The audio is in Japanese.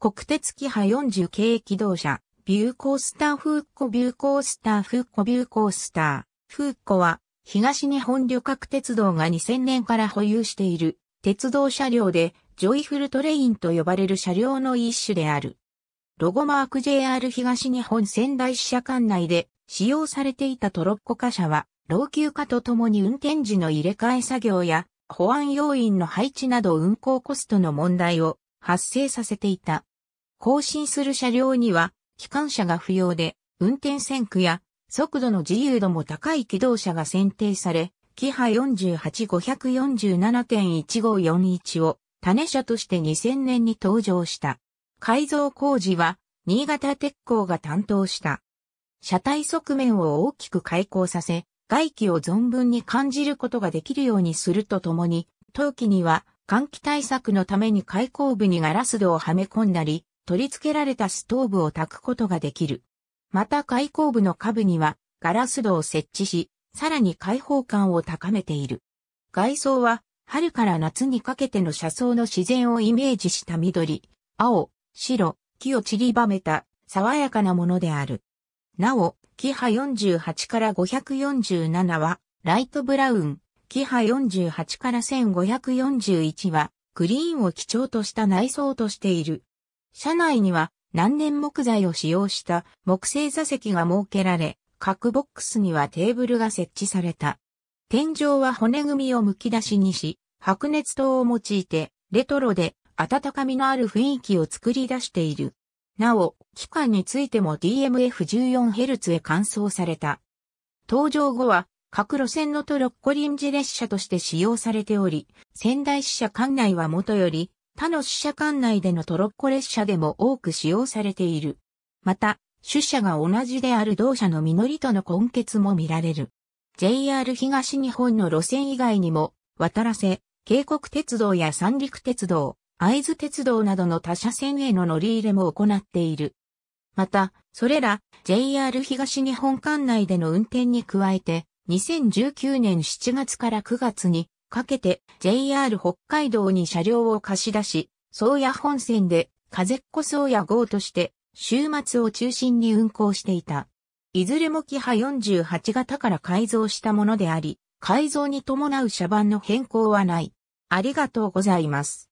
国鉄キハ40系機動車、ビューコースターフーコビューコースターフーコビューコースター。フーコは、東日本旅客鉄道が2000年から保有している、鉄道車両で、ジョイフルトレインと呼ばれる車両の一種である。ロゴマーク JR 東日本仙台支社管内で使用されていたトロッコ貨車は、老朽化とともに運転時の入れ替え作業や、保安要員の配置など運行コストの問題を発生させていた。更新する車両には、機関車が不要で、運転線区や速度の自由度も高い機動車が選定され、キハ48547.1541を種車として2000年に登場した。改造工事は新潟鉄工が担当した。車体側面を大きく開口させ、外気を存分に感じることができるようにするとともに、当器には換気対策のために開口部にガラス戸をはめ込んだり、取り付けられたストーブを炊くことができる。また開口部の下部にはガラス戸を設置し、さらに開放感を高めている。外装は春から夏にかけての車窓の自然をイメージした緑、青、白、木を散りばめた爽やかなものである。なお、キハ48から547はライトブラウン、キハ48から1541は、グリーンを基調とした内装としている。車内には何年木材を使用した木製座席が設けられ、各ボックスにはテーブルが設置された。天井は骨組みを剥き出しにし、白熱灯を用いて、レトロで温かみのある雰囲気を作り出している。なお、機関についても DMF14Hz へ換装された。登場後は各路線のトロッコ臨時列車として使用されており、仙台支社管内はもとより、他の支社管内でのトロッコ列車でも多く使用されている。また、主社が同じである同社の実りとの根結も見られる。JR 東日本の路線以外にも、渡らせ、渓谷鉄道や三陸鉄道、会津鉄道などの他社線への乗り入れも行っている。また、それら JR 東日本管内での運転に加えて、2019年7月から9月にかけて JR 北海道に車両を貸し出し、宗谷本線で風っ子宗谷号として週末を中心に運行していた。いずれもキハ48型から改造したものであり、改造に伴う車番の変更はない。ありがとうございます。